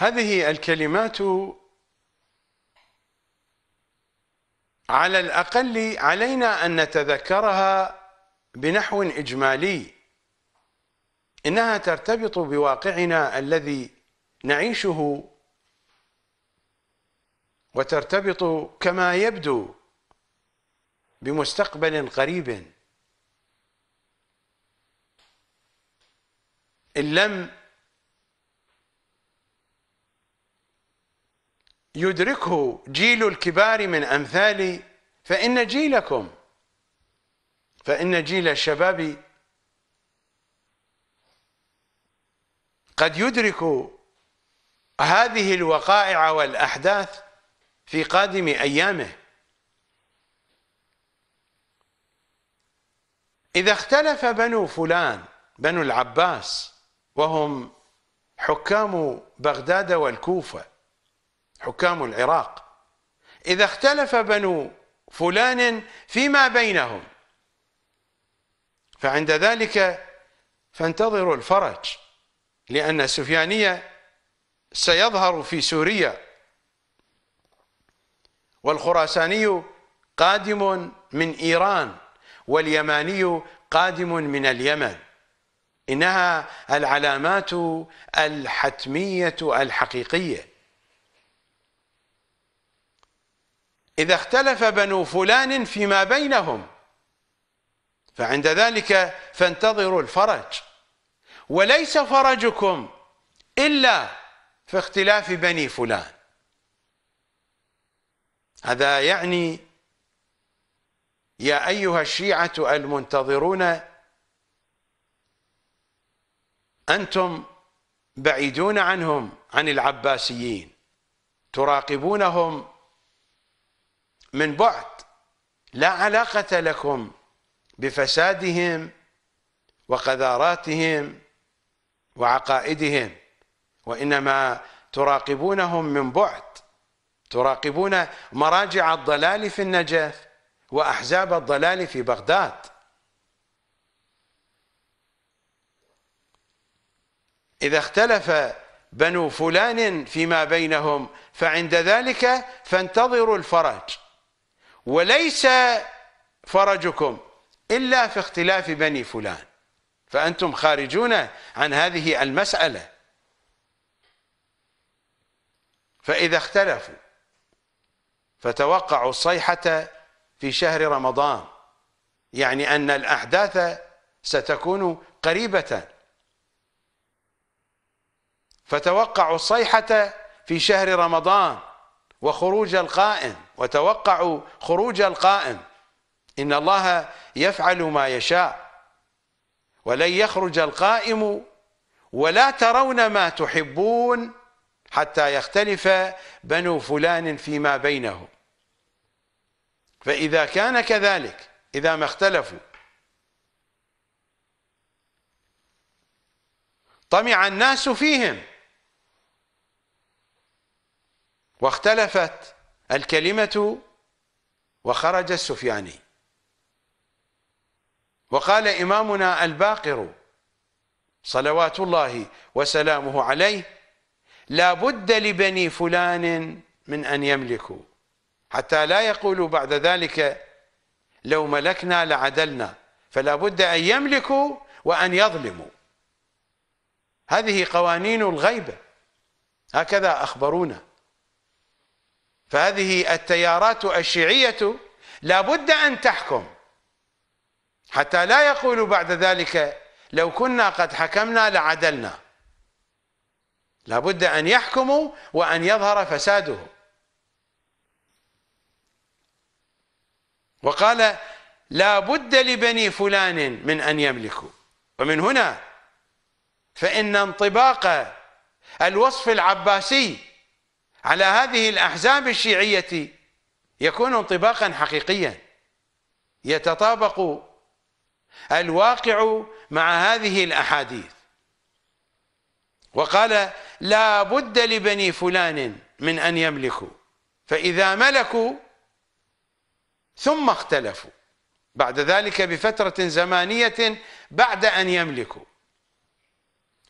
هذه الكلمات على الأقل علينا أن نتذكرها بنحو إجمالي إنها ترتبط بواقعنا الذي نعيشه وترتبط كما يبدو بمستقبل قريب إن لم يدركه جيل الكبار من أمثالي فإن جيلكم فإن جيل الشباب قد يدرك هذه الوقائع والأحداث في قادم أيامه إذا اختلف بنو فلان بنو العباس وهم حكام بغداد والكوفة حكام العراق إذا اختلف بنو فلان فيما بينهم فعند ذلك فانتظروا الفرج لأن السفيانية سيظهر في سوريا والخراساني قادم من إيران واليماني قادم من اليمن إنها العلامات الحتمية الحقيقية إذا اختلف بنو فلان فيما بينهم فعند ذلك فانتظروا الفرج وليس فرجكم إلا في اختلاف بني فلان هذا يعني يا أيها الشيعة المنتظرون أنتم بعيدون عنهم عن العباسيين تراقبونهم من بعد لا علاقة لكم بفسادهم وقذاراتهم وعقائدهم وإنما تراقبونهم من بعد تراقبون مراجع الضلال في النجف وأحزاب الضلال في بغداد إذا اختلف بنو فلان فيما بينهم فعند ذلك فانتظروا الفرج وليس فرجكم إلا في اختلاف بني فلان فأنتم خارجون عن هذه المسألة فإذا اختلفوا فتوقعوا الصيحة في شهر رمضان يعني أن الأحداث ستكون قريبة فتوقعوا الصيحة في شهر رمضان وخروج القائم وتوقعوا خروج القائم إن الله يفعل ما يشاء ولن يخرج القائم ولا ترون ما تحبون حتى يختلف بنو فلان فيما بينهم فإذا كان كذلك إذا ما اختلفوا طمع الناس فيهم واختلفت الكلمة وخرج السفياني وقال إمامنا الباقر صلوات الله وسلامه عليه لا بد لبني فلان من أن يملكوا حتى لا يقولوا بعد ذلك لو ملكنا لعدلنا فلا بد أن يملكوا وأن يظلموا هذه قوانين الغيبة هكذا أخبرونا فهذه التيارات الشيعية لابد أن تحكم حتى لا يقولوا بعد ذلك لو كنا قد حكمنا لعدلنا لابد أن يحكموا وأن يظهر فسادهم وقال لا بد لبني فلان من أن يملكوا ومن هنا فإن انطباق الوصف العباسي على هذه الأحزاب الشيعية يكون انطباقا حقيقيا يتطابق الواقع مع هذه الأحاديث وقال لا بد لبني فلان من أن يملكوا فإذا ملكوا ثم اختلفوا بعد ذلك بفترة زمانية بعد أن يملكوا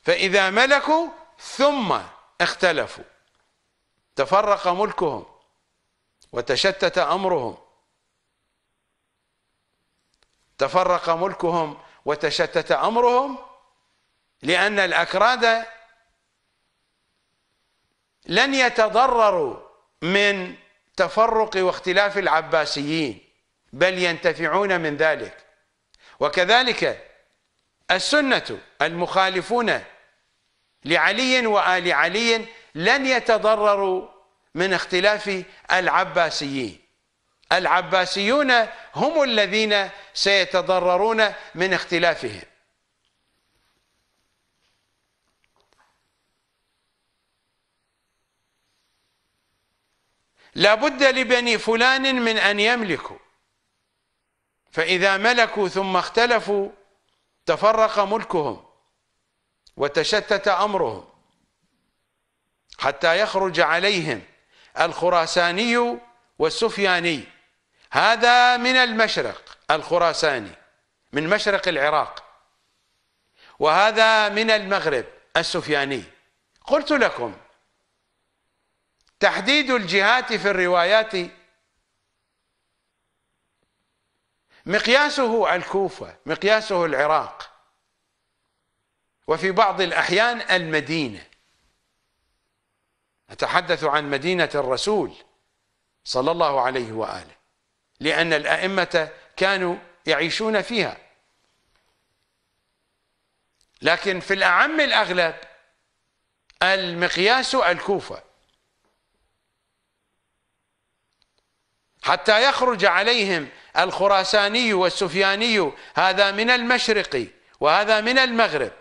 فإذا ملكوا ثم اختلفوا تفرق ملكهم وتشتت امرهم تفرق ملكهم وتشتت امرهم لان الاكراد لن يتضرروا من تفرق واختلاف العباسيين بل ينتفعون من ذلك وكذلك السنه المخالفون لعلي وال علي لن يتضرروا من اختلاف العباسيين العباسيون هم الذين سيتضررون من اختلافهم لابد لبني فلان من أن يملكوا فإذا ملكوا ثم اختلفوا تفرق ملكهم وتشتت أمرهم حتى يخرج عليهم الخراساني والسفياني هذا من المشرق الخراساني من مشرق العراق وهذا من المغرب السفياني قلت لكم تحديد الجهات في الروايات مقياسه الكوفة مقياسه العراق وفي بعض الأحيان المدينة أتحدث عن مدينة الرسول صلى الله عليه وآله لأن الأئمة كانوا يعيشون فيها لكن في الأعم الأغلب المقياس الكوفة حتى يخرج عليهم الخراساني والسفياني هذا من المشرق وهذا من المغرب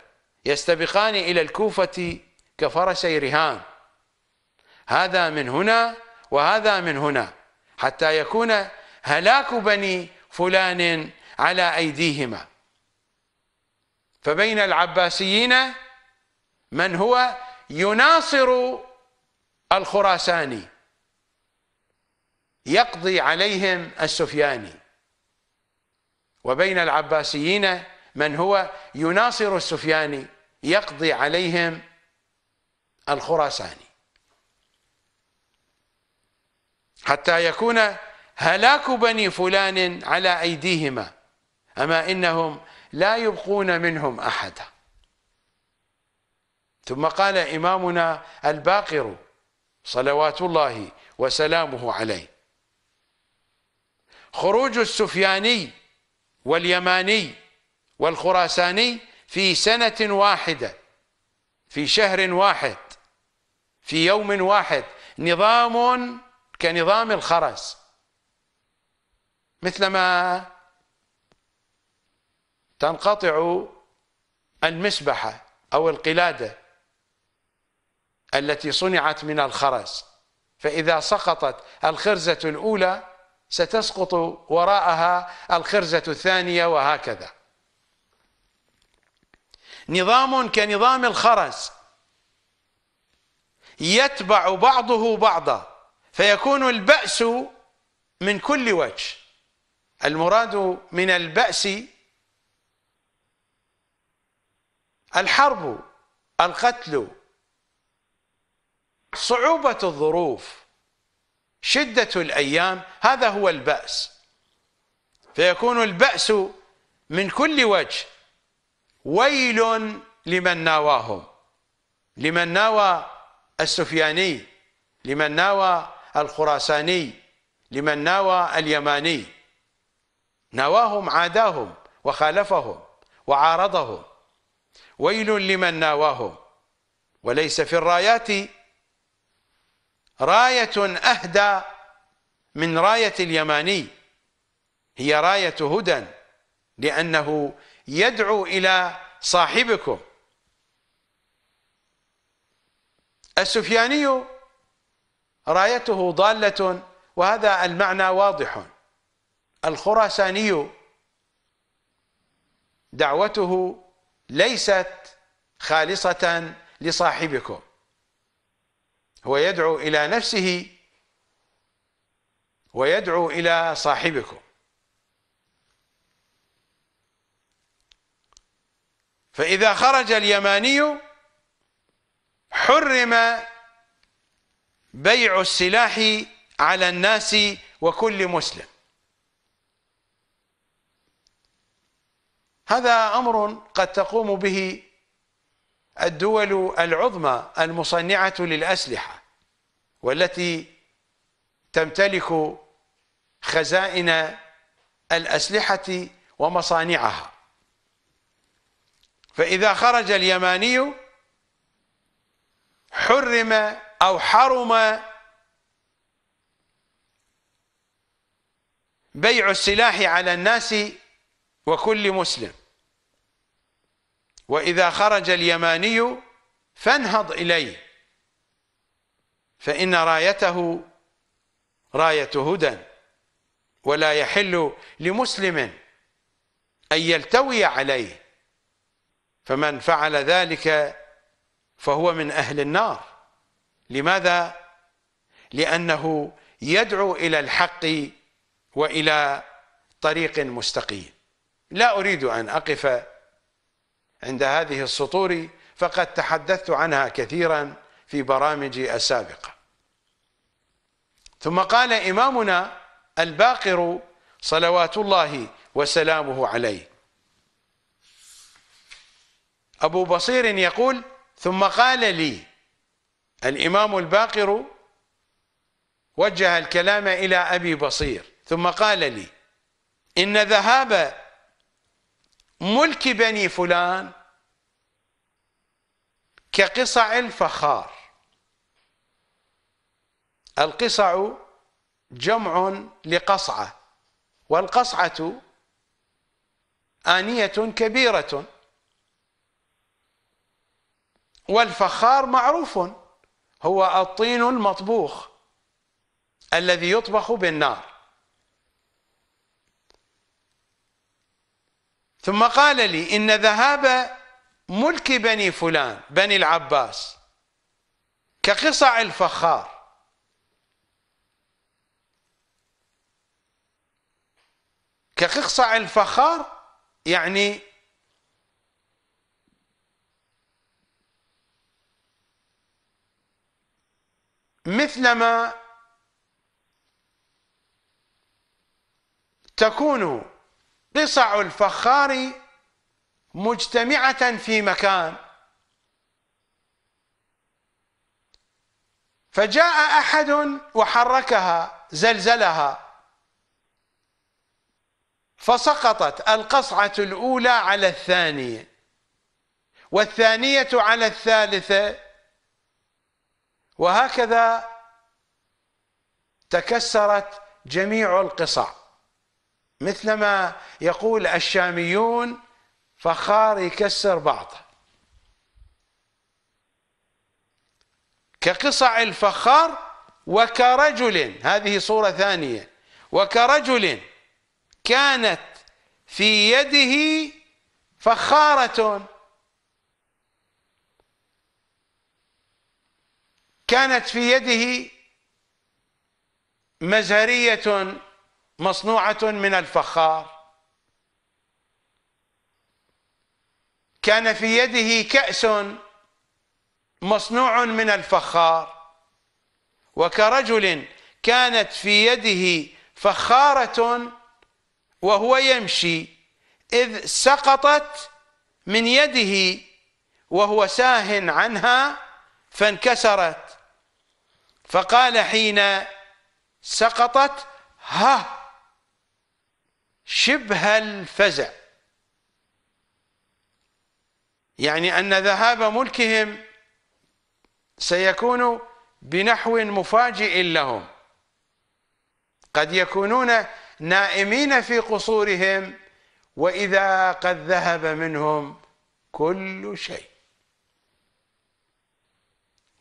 يستبقان إلى الكوفة كفرسي رهان هذا من هنا وهذا من هنا حتى يكون هلاك بني فلان على أيديهما فبين العباسيين من هو يناصر الخراساني يقضي عليهم السفياني وبين العباسيين من هو يناصر السفياني يقضي عليهم الخراساني حتى يكون هلاك بني فلان على أيديهما أما إنهم لا يبقون منهم أحدا ثم قال إمامنا الباقر صلوات الله وسلامه عليه خروج السفياني واليماني والخراساني في سنة واحدة في شهر واحد في يوم واحد نظام كنظام الخرز مثلما تنقطع المسبحة أو القلادة التي صنعت من الخرز فإذا سقطت الخرزة الأولى ستسقط وراءها الخرزة الثانية وهكذا نظام كنظام الخرز يتبع بعضه بعضا فيكون البأس من كل وجه المراد من البأس الحرب القتل صعوبة الظروف شدة الأيام هذا هو البأس فيكون البأس من كل وجه ويل لمن ناواهم لمن ناوى السفياني لمن ناوى الخراساني لمن ناوى اليماني ناواهم عاداهم وخالفهم وعارضهم ويل لمن ناواهم وليس في الرايات راية أهدى من راية اليماني هي راية هدى لأنه يدعو إلى صاحبكم السفياني رايته ضالة وهذا المعنى واضح الخراساني دعوته ليست خالصة لصاحبكم هو يدعو إلى نفسه ويدعو إلى صاحبكم فإذا خرج اليماني حرم بيع السلاح على الناس وكل مسلم هذا أمر قد تقوم به الدول العظمى المصنعة للأسلحة والتي تمتلك خزائن الأسلحة ومصانعها فإذا خرج اليماني حرم أو حرم بيع السلاح على الناس وكل مسلم وإذا خرج اليماني فانهض إليه فإن رايته راية هدى ولا يحل لمسلم أن يلتوي عليه فمن فعل ذلك فهو من أهل النار لماذا؟ لأنه يدعو إلى الحق وإلى طريق مستقيم لا أريد أن أقف عند هذه السطور فقد تحدثت عنها كثيرا في برامجي السابقة ثم قال إمامنا الباقر صلوات الله وسلامه عليه أبو بصير يقول ثم قال لي الإمام الباقر وجه الكلام إلى أبي بصير ثم قال لي إن ذهاب ملك بني فلان كقصع الفخار القصع جمع لقصعة والقصعة آنية كبيرة والفخار معروف هو الطين المطبوخ الذي يطبخ بالنار ثم قال لي إن ذهاب ملك بني فلان بني العباس كقصع الفخار كقصع الفخار يعني مثلما تكون قصع الفخار مجتمعة في مكان فجاء أحد وحركها زلزلها فسقطت القصعة الأولى على الثانية والثانية على الثالثة وهكذا تكسرت جميع القصع مثلما يقول الشاميون فخار يكسر بعضه كقصع الفخار وكرجل هذه صورة ثانية وكرجل كانت في يده فخارة كانت في يده مزهرية مصنوعة من الفخار كان في يده كأس مصنوع من الفخار وكرجل كانت في يده فخارة وهو يمشي إذ سقطت من يده وهو ساه عنها فانكسرت فقال حين سقطت ها شبه الفزع يعني أن ذهاب ملكهم سيكون بنحو مفاجئ لهم قد يكونون نائمين في قصورهم وإذا قد ذهب منهم كل شيء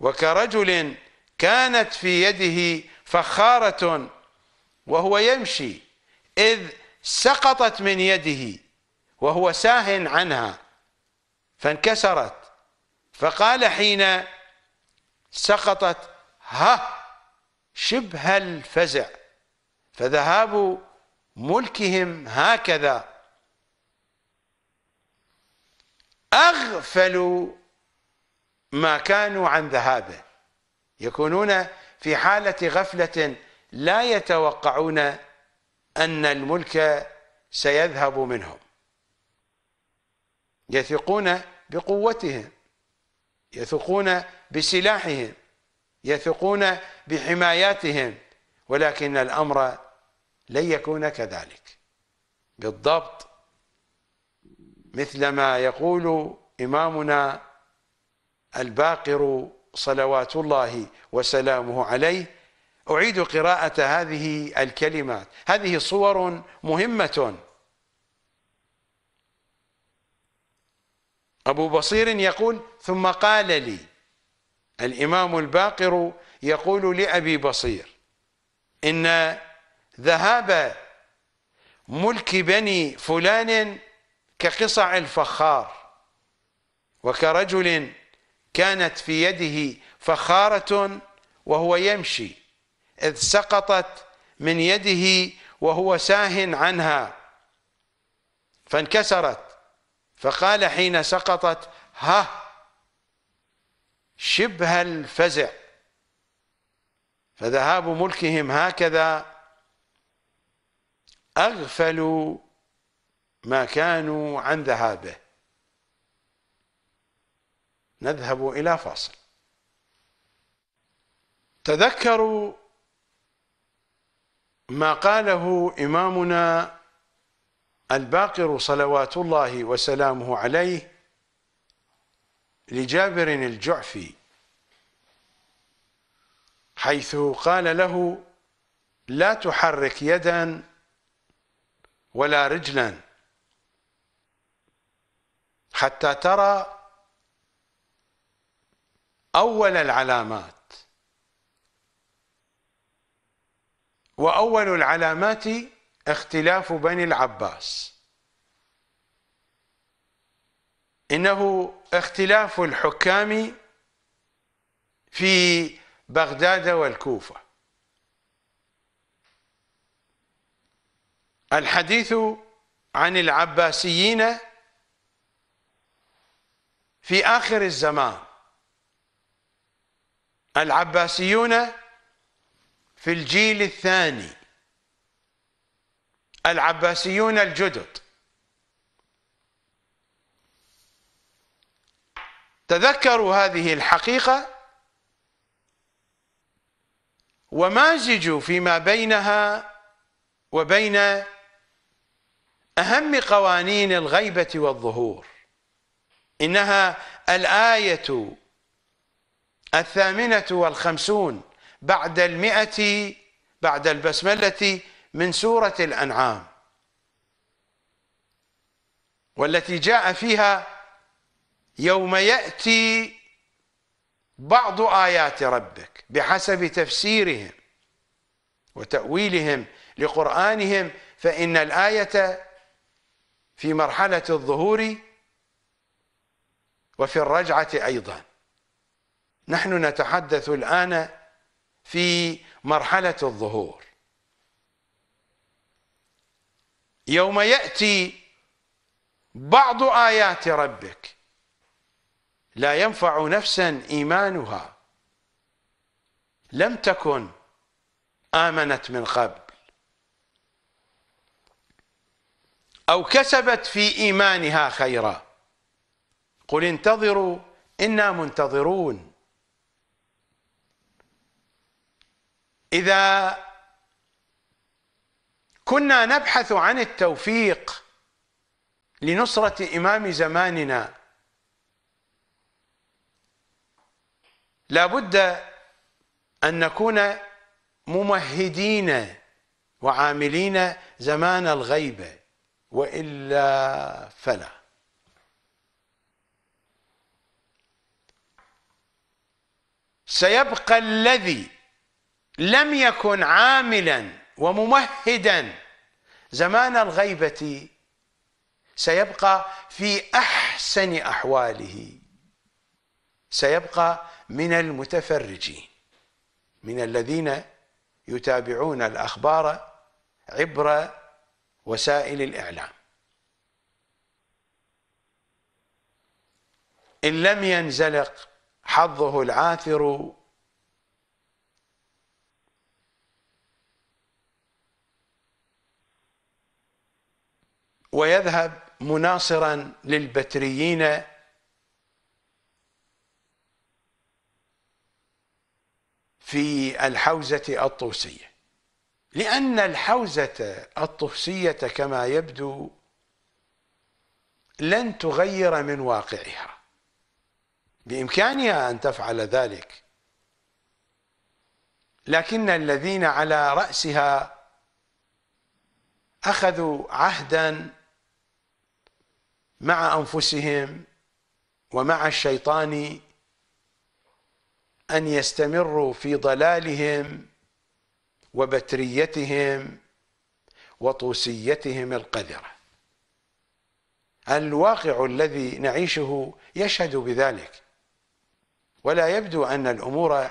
وكرجل كانت في يده فخارة وهو يمشي إذ سقطت من يده وهو ساه عنها فانكسرت فقال حين سقطت ها شبه الفزع فذهاب ملكهم هكذا أغفلوا ما كانوا عن ذهابه يكونون في حالة غفلة لا يتوقعون أن الملك سيذهب منهم يثقون بقوتهم يثقون بسلاحهم يثقون بحماياتهم ولكن الأمر لن يكون كذلك بالضبط مثلما يقول إمامنا الباقر صلوات الله وسلامه عليه أعيد قراءة هذه الكلمات هذه صور مهمة أبو بصير يقول ثم قال لي الإمام الباقر يقول لأبي بصير إن ذهاب ملك بني فلان كقصع الفخار وكرجل كانت في يده فخارة وهو يمشي إذ سقطت من يده وهو ساه عنها فانكسرت فقال حين سقطت ها شبه الفزع فذهاب ملكهم هكذا أغفلوا ما كانوا عن ذهابه نذهب الى فاصل تذكروا ما قاله امامنا الباقر صلوات الله وسلامه عليه لجابر الجعفي حيث قال له لا تحرك يدا ولا رجلا حتى ترى أول العلامات وأول العلامات اختلاف بني العباس إنه اختلاف الحكام في بغداد والكوفة الحديث عن العباسيين في آخر الزمان العباسيون في الجيل الثاني العباسيون الجدد تذكروا هذه الحقيقة ومازجوا فيما بينها وبين أهم قوانين الغيبة والظهور إنها الآية الثامنة والخمسون بعد المئة بعد البسملة من سورة الأنعام والتي جاء فيها يوم يأتي بعض آيات ربك بحسب تفسيرهم وتأويلهم لقرآنهم فإن الآية في مرحلة الظهور وفي الرجعة أيضا نحن نتحدث الآن في مرحلة الظهور يوم يأتي بعض آيات ربك لا ينفع نفسا إيمانها لم تكن آمنت من قبل أو كسبت في إيمانها خيرا قل انتظروا إنا منتظرون إذا كنا نبحث عن التوفيق لنصرة إمام زماننا لابد أن نكون ممهدين وعاملين زمان الغيبة وإلا فلا سيبقى الذي لم يكن عاملا وممهدا زمان الغيبة سيبقى في أحسن أحواله سيبقى من المتفرجين من الذين يتابعون الأخبار عبر وسائل الإعلام إن لم ينزلق حظه العاثر ويذهب مناصرا للبتريين في الحوزة الطوسية لأن الحوزة الطوسية كما يبدو لن تغير من واقعها بإمكانها أن تفعل ذلك لكن الذين على رأسها أخذوا عهدا مع انفسهم ومع الشيطان ان يستمروا في ضلالهم وبتريتهم وطوسيتهم القذره الواقع الذي نعيشه يشهد بذلك ولا يبدو ان الامور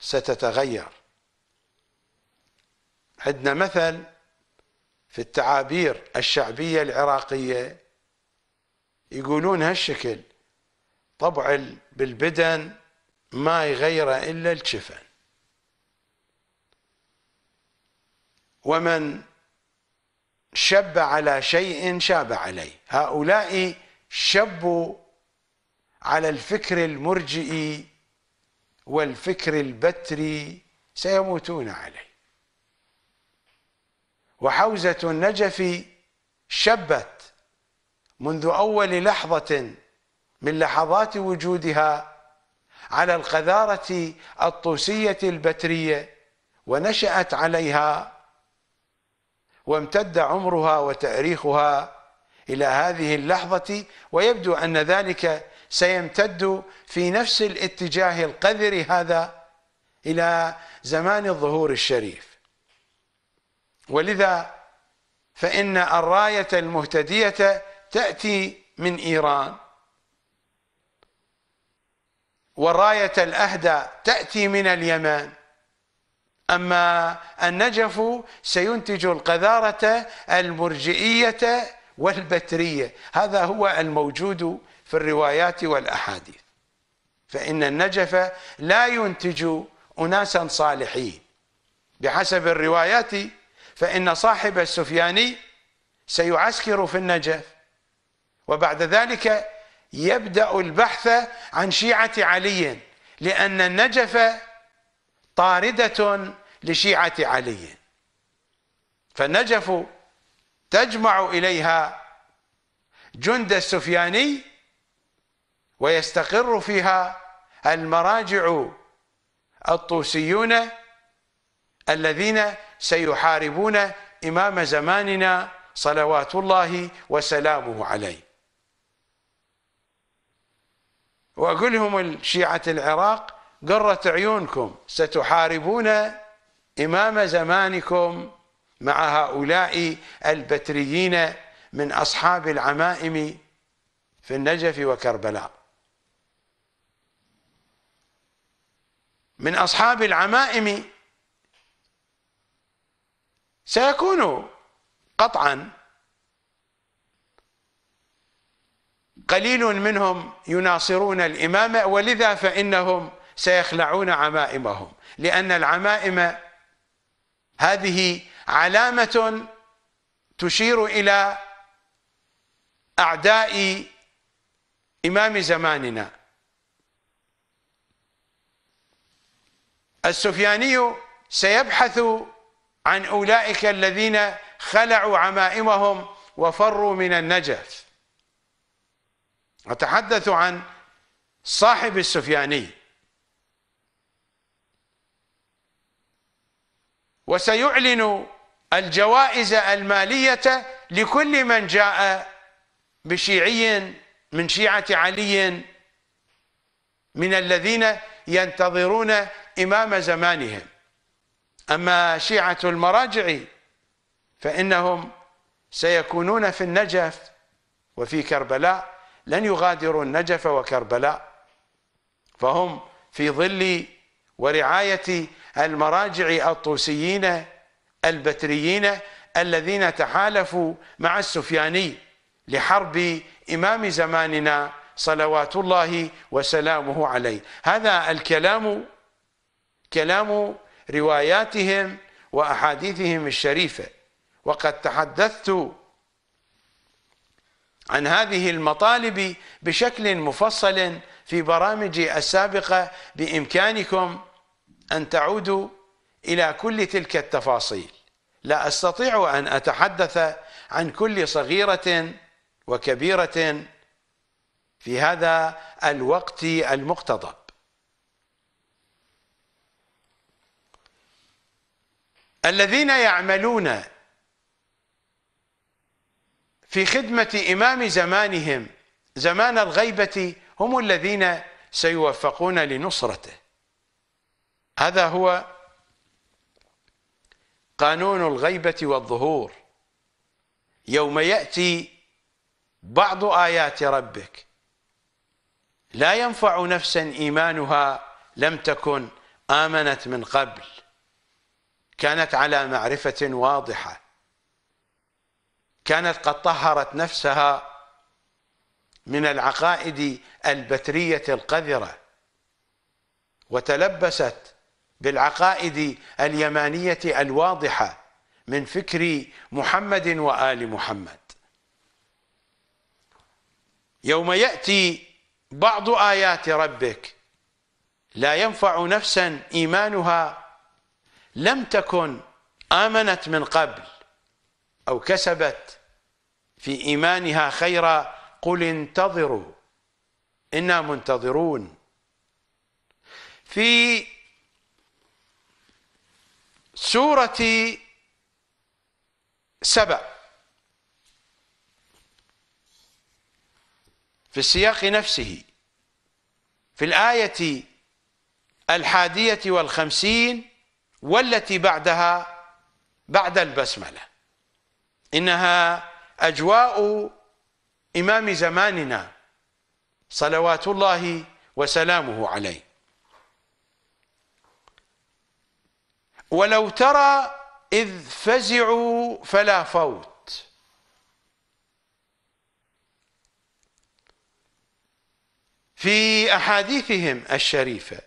ستتغير عندنا مثل في التعابير الشعبيه العراقيه يقولون هالشكل طبع بالبدن ما يغيره إلا الجفن ومن شب على شيء شاب عليه هؤلاء شبوا على الفكر المرجئي والفكر البتري سيموتون عليه وحوزة النجف شبت منذ أول لحظة من لحظات وجودها على القذارة الطوسية البترية ونشأت عليها وامتد عمرها وتأريخها إلى هذه اللحظة ويبدو أن ذلك سيمتد في نفس الاتجاه القذر هذا إلى زمان الظهور الشريف ولذا فإن الراية المهتدية تأتي من إيران وراية الأهدى تأتي من اليمن أما النجف سينتج القذارة المرجئية والبترية هذا هو الموجود في الروايات والأحاديث فإن النجف لا ينتج أناسا صالحين بحسب الروايات فإن صاحب السفياني سيعسكر في النجف وبعد ذلك يبدأ البحث عن شيعة علي لأن النجف طاردة لشيعة علي فالنجف تجمع إليها جند السفياني ويستقر فيها المراجع الطوسيون الذين سيحاربون إمام زماننا صلوات الله وسلامه عليه وأقولهم لهم العراق قرت عيونكم ستحاربون إمام زمانكم مع هؤلاء البتريين من أصحاب العمائم في النجف وكربلاء من أصحاب العمائم سيكون قطعا قليل منهم يناصرون الإمامة ولذا فإنهم سيخلعون عمائمهم لأن العمائم هذه علامة تشير إلى أعداء إمام زماننا السفياني سيبحث عن أولئك الذين خلعوا عمائمهم وفروا من النجف أتحدث عن صاحب السفياني وسيعلن الجوائز المالية لكل من جاء بشيعي من شيعة علي من الذين ينتظرون إمام زمانهم أما شيعة المراجع فإنهم سيكونون في النجف وفي كربلاء لن يغادروا النجف وكربلاء فهم في ظل ورعاية المراجع الطوسيين البتريين الذين تحالفوا مع السفياني لحرب إمام زماننا صلوات الله وسلامه عليه هذا الكلام كلام رواياتهم وأحاديثهم الشريفة وقد تحدثت عن هذه المطالب بشكل مفصل في برامجي السابقة بإمكانكم أن تعودوا إلى كل تلك التفاصيل لا أستطيع أن أتحدث عن كل صغيرة وكبيرة في هذا الوقت المقتضب الذين يعملون في خدمة إمام زمانهم زمان الغيبة هم الذين سيوفقون لنصرته هذا هو قانون الغيبة والظهور يوم يأتي بعض آيات ربك لا ينفع نفسا إيمانها لم تكن آمنت من قبل كانت على معرفة واضحة كانت قد طهرت نفسها من العقائد البترية القذرة وتلبست بالعقائد اليمانية الواضحة من فكر محمد وآل محمد يوم يأتي بعض آيات ربك لا ينفع نفسا إيمانها لم تكن آمنت من قبل أو كسبت في إيمانها خيرا قل انتظروا إنا منتظرون في سورة سبأ في السياق نفسه في الآية الحادية والخمسين والتي بعدها بعد البسمله إنها أجواء إمام زماننا صلوات الله وسلامه عليه ولو ترى إذ فزعوا فلا فوت في أحاديثهم الشريفة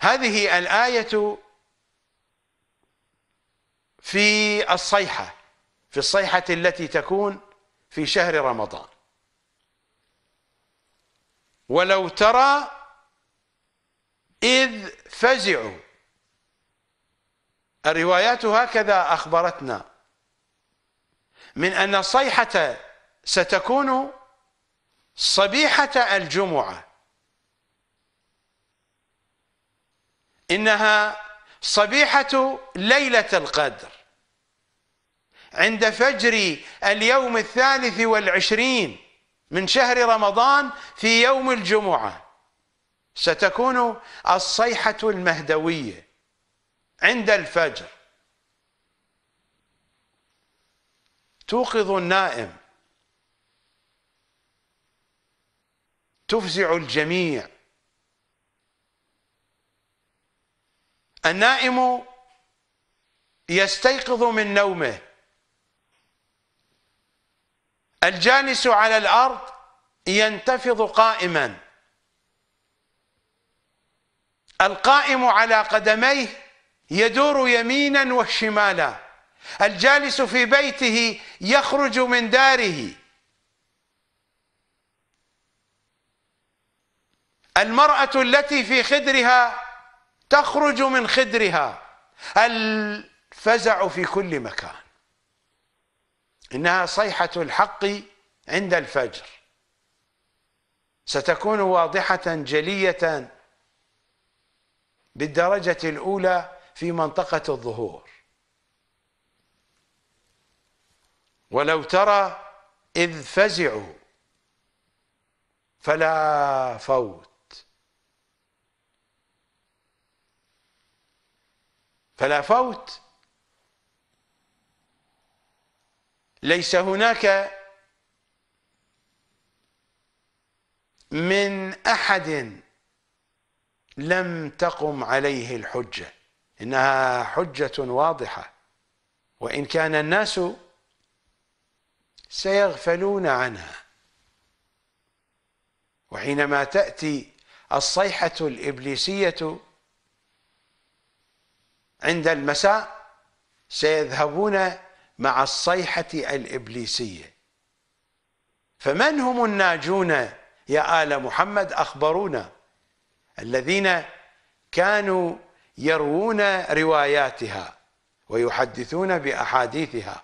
هذه الآية في الصيحة في الصيحة التي تكون في شهر رمضان ولو ترى إذ فزعوا الروايات هكذا أخبرتنا من أن الصيحة ستكون صبيحة الجمعة إنها صبيحة ليلة القدر عند فجر اليوم الثالث والعشرين من شهر رمضان في يوم الجمعة ستكون الصيحة المهدوية عند الفجر توقظ النائم تفزع الجميع النائم يستيقظ من نومه الجالس على الأرض ينتفض قائما القائم على قدميه يدور يمينا وشمالا الجالس في بيته يخرج من داره المرأة التي في خدرها تخرج من خدرها الفزع في كل مكان إنها صيحة الحق عند الفجر ستكون واضحة جلية بالدرجة الأولى في منطقة الظهور ولو ترى إذ فزعوا فلا فوت فلا فوت ليس هناك من احد لم تقم عليه الحجه انها حجه واضحه وان كان الناس سيغفلون عنها وحينما تاتي الصيحه الابليسيه عند المساء سيذهبون مع الصيحة الإبليسية فمن هم الناجون يا آل محمد أخبرونا الذين كانوا يروون رواياتها ويحدثون بأحاديثها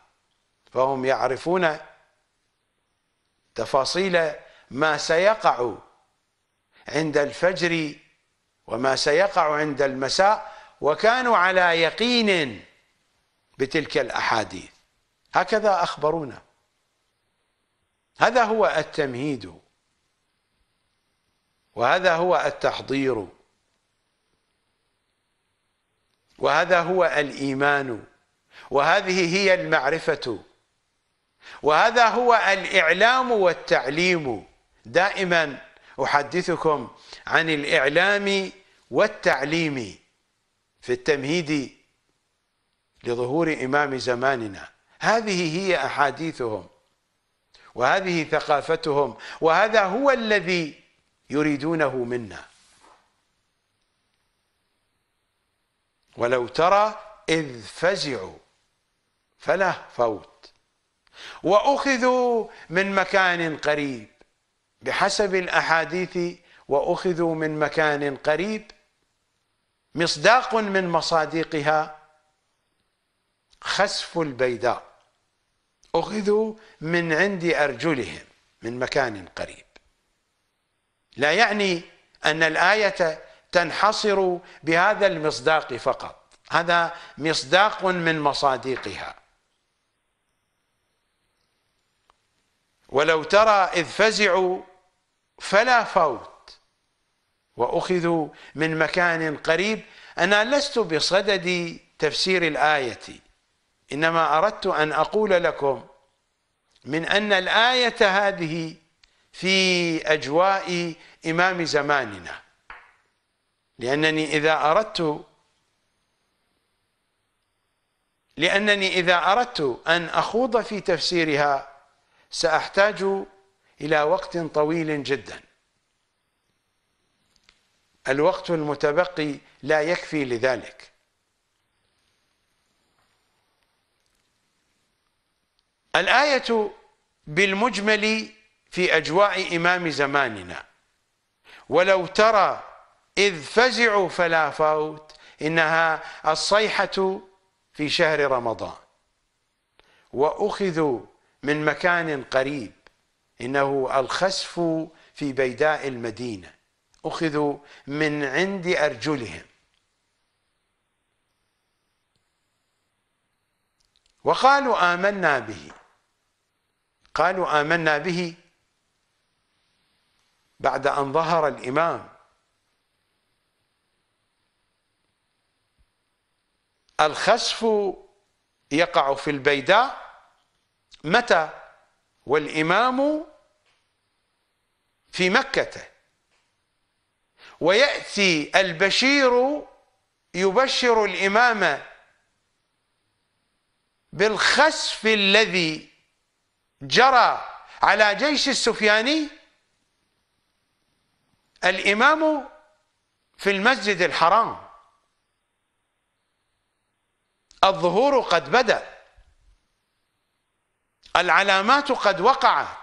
فهم يعرفون تفاصيل ما سيقع عند الفجر وما سيقع عند المساء وكانوا على يقين بتلك الأحاديث هكذا أخبرونا هذا هو التمهيد وهذا هو التحضير وهذا هو الإيمان وهذه هي المعرفة وهذا هو الإعلام والتعليم دائما أحدثكم عن الإعلام والتعليم في التمهيد لظهور إمام زماننا هذه هي أحاديثهم وهذه ثقافتهم وهذا هو الذي يريدونه منا ولو ترى إذ فزعوا فلا فوت وأخذوا من مكان قريب بحسب الأحاديث وأخذوا من مكان قريب مصداق من مصادقها خسف البيداء أخذوا من عند أرجلهم من مكان قريب لا يعني أن الآية تنحصر بهذا المصداق فقط هذا مصداق من مصادقها ولو ترى إذ فزعوا فلا فوت واخذوا من مكان قريب انا لست بصدد تفسير الايه انما اردت ان اقول لكم من ان الايه هذه في اجواء امام زماننا لانني اذا اردت لانني اذا اردت ان اخوض في تفسيرها ساحتاج الى وقت طويل جدا الوقت المتبقي لا يكفي لذلك الآية بالمجمل في أجواء إمام زماننا ولو ترى إذ فزعوا فلا فوت إنها الصيحة في شهر رمضان وأخذوا من مكان قريب إنه الخسف في بيداء المدينة أخذوا من عند أرجلهم وقالوا آمنا به قالوا آمنا به بعد أن ظهر الإمام الخسف يقع في البيداء متى والإمام في مكة ويأتي البشير يبشر الإمام بالخسف الذي جرى على جيش السفياني الإمام في المسجد الحرام الظهور قد بدأ العلامات قد وقعت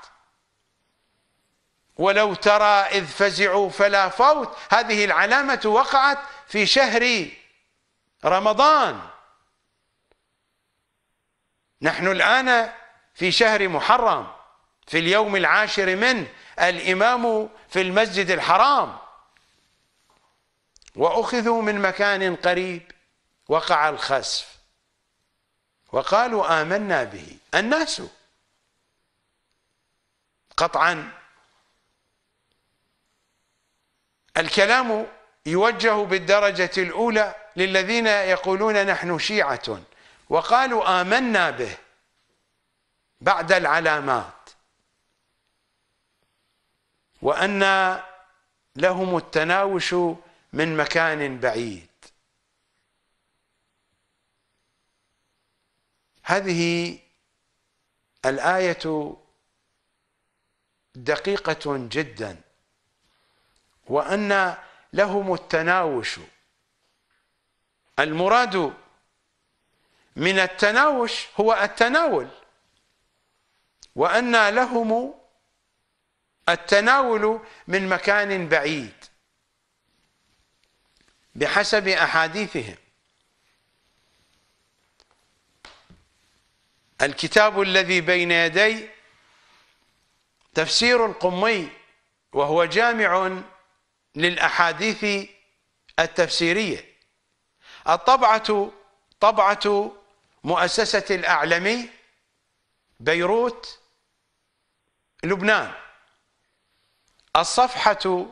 ولو ترى إذ فزعوا فلا فوت هذه العلامة وقعت في شهر رمضان نحن الآن في شهر محرم في اليوم العاشر منه الإمام في المسجد الحرام وأخذوا من مكان قريب وقع الخسف وقالوا آمنا به الناس قطعا الكلام يوجه بالدرجة الأولى للذين يقولون نحن شيعة وقالوا آمنا به بعد العلامات وأن لهم التناوش من مكان بعيد هذه الآية دقيقة جداً وأن لهم التناوش المراد من التناوش هو التناول وأن لهم التناول من مكان بعيد بحسب أحاديثهم الكتاب الذي بين يدي تفسير القمي وهو جامع للأحاديث التفسيرية الطبعة طبعة مؤسسة الأعلمي بيروت لبنان الصفحة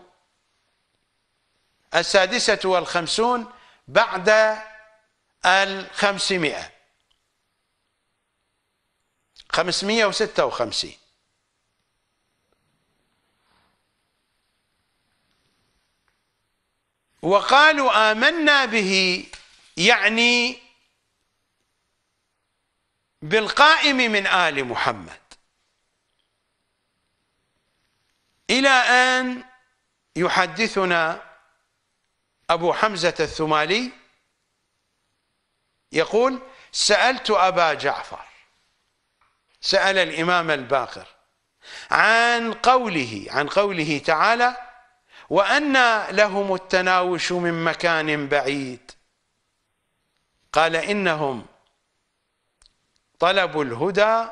السادسة والخمسون بعد الخمسمائة خمسمائة وستة وخمسين وقالوا آمنا به يعني بالقائم من آل محمد إلى أن يحدثنا أبو حمزة الثمالي يقول سألت أبا جعفر سأل الإمام الباقر عن قوله عن قوله تعالى وأنى لهم التناوش من مكان بعيد قال إنهم طلبوا الهدى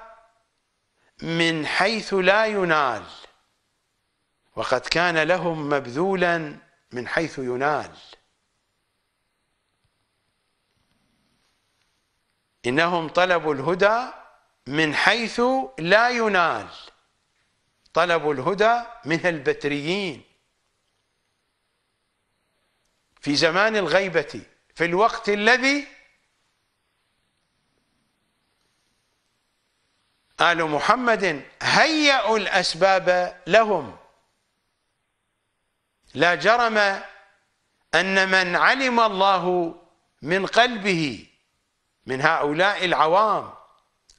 من حيث لا ينال وقد كان لهم مبذولا من حيث ينال إنهم طلبوا الهدى من حيث لا ينال طلبوا الهدى من البتريين في زمان الغيبة في الوقت الذي آل محمد هيأوا الأسباب لهم لا جرم أن من علم الله من قلبه من هؤلاء العوام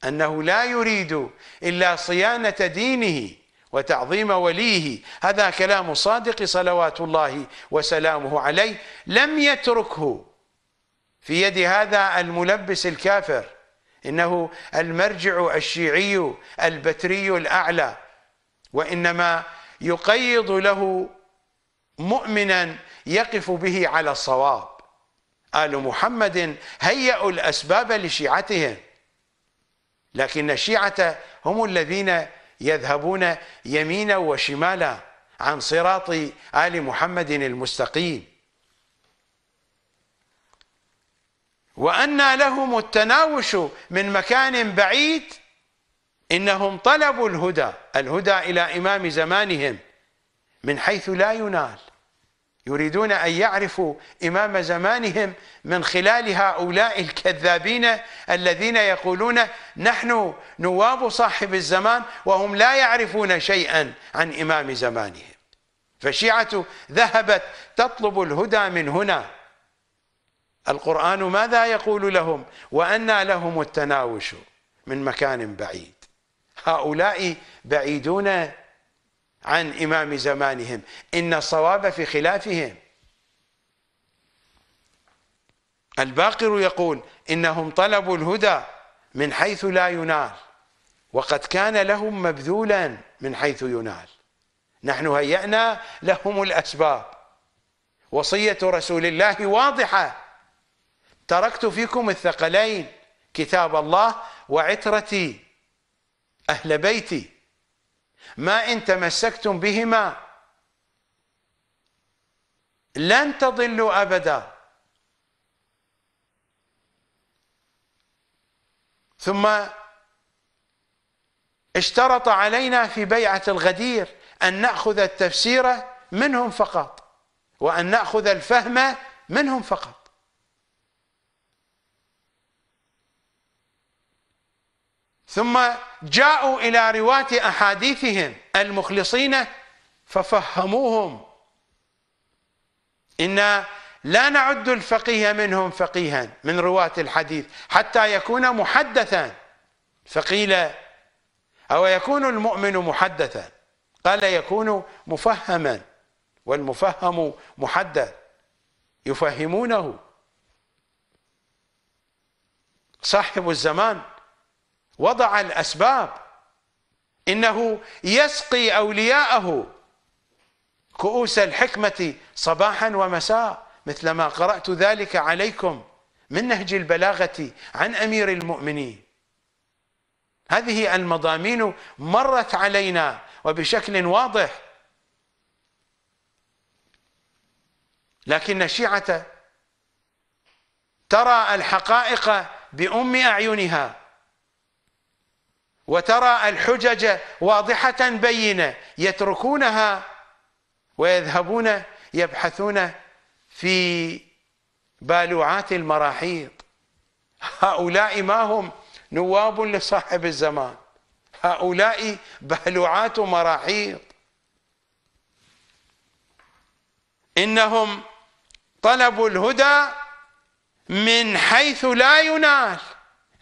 أنه لا يريد إلا صيانة دينه وتعظيم وليه هذا كلام صادق صلوات الله وسلامه عليه لم يتركه في يد هذا الملبس الكافر إنه المرجع الشيعي البتري الأعلى وإنما يقيض له مؤمنا يقف به على الصواب آل محمد هيئوا الأسباب لشيعتهم لكن الشيعة هم الذين يذهبون يمينا وشمالا عن صراط آل محمد المستقيم وأن لهم التناوش من مكان بعيد إنهم طلبوا الهدى الهدى إلى إمام زمانهم من حيث لا ينال يريدون أن يعرفوا إمام زمانهم من خلال هؤلاء الكذابين الذين يقولون نحن نواب صاحب الزمان وهم لا يعرفون شيئا عن إمام زمانهم فالشيعة ذهبت تطلب الهدى من هنا القرآن ماذا يقول لهم وأنى لهم التناوش من مكان بعيد هؤلاء بعيدون عن إمام زمانهم إن الصواب في خلافهم الباقر يقول إنهم طلبوا الهدى من حيث لا ينال وقد كان لهم مبذولا من حيث ينال نحن هيأنا لهم الأسباب وصية رسول الله واضحة تركت فيكم الثقلين كتاب الله وعترتي أهل بيتي ما إن تمسكتم بهما لن تضلوا أبدا ثم اشترط علينا في بيعة الغدير أن نأخذ التفسير منهم فقط وأن نأخذ الفهم منهم فقط ثم جاءوا إلى رواة أحاديثهم المخلصين ففهموهم إنا لا نعد الفقيه منهم فقيها من رواة الحديث حتى يكون محدثا فقيل أو يكون المؤمن محدثا قال يكون مفهما والمفهم محدث يفهمونه صاحب الزمان وضع الأسباب إنه يسقي أولياءه كؤوس الحكمة صباحا ومساء مثلما قرأت ذلك عليكم من نهج البلاغة عن أمير المؤمنين هذه المضامين مرت علينا وبشكل واضح لكن الشيعة ترى الحقائق بأم أعينها وترى الحجج واضحة بينة يتركونها ويذهبون يبحثون في بالوعات المراحيض هؤلاء ما هم نواب لصاحب الزمان هؤلاء بالوعات مراحيض إنهم طلبوا الهدى من حيث لا ينال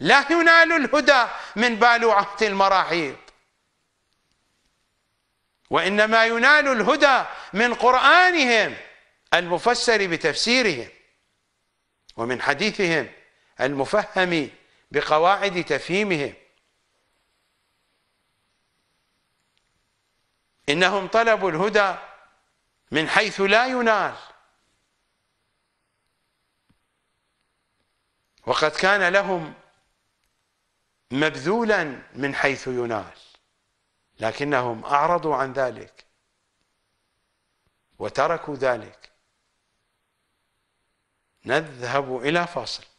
لا ينال الهدى من بالوعة المراحيض وإنما ينال الهدى من قرآنهم المفسر بتفسيرهم ومن حديثهم المفهم بقواعد تفهيمهم إنهم طلبوا الهدى من حيث لا ينال وقد كان لهم مبذولا من حيث ينال لكنهم أعرضوا عن ذلك وتركوا ذلك نذهب إلى فاصل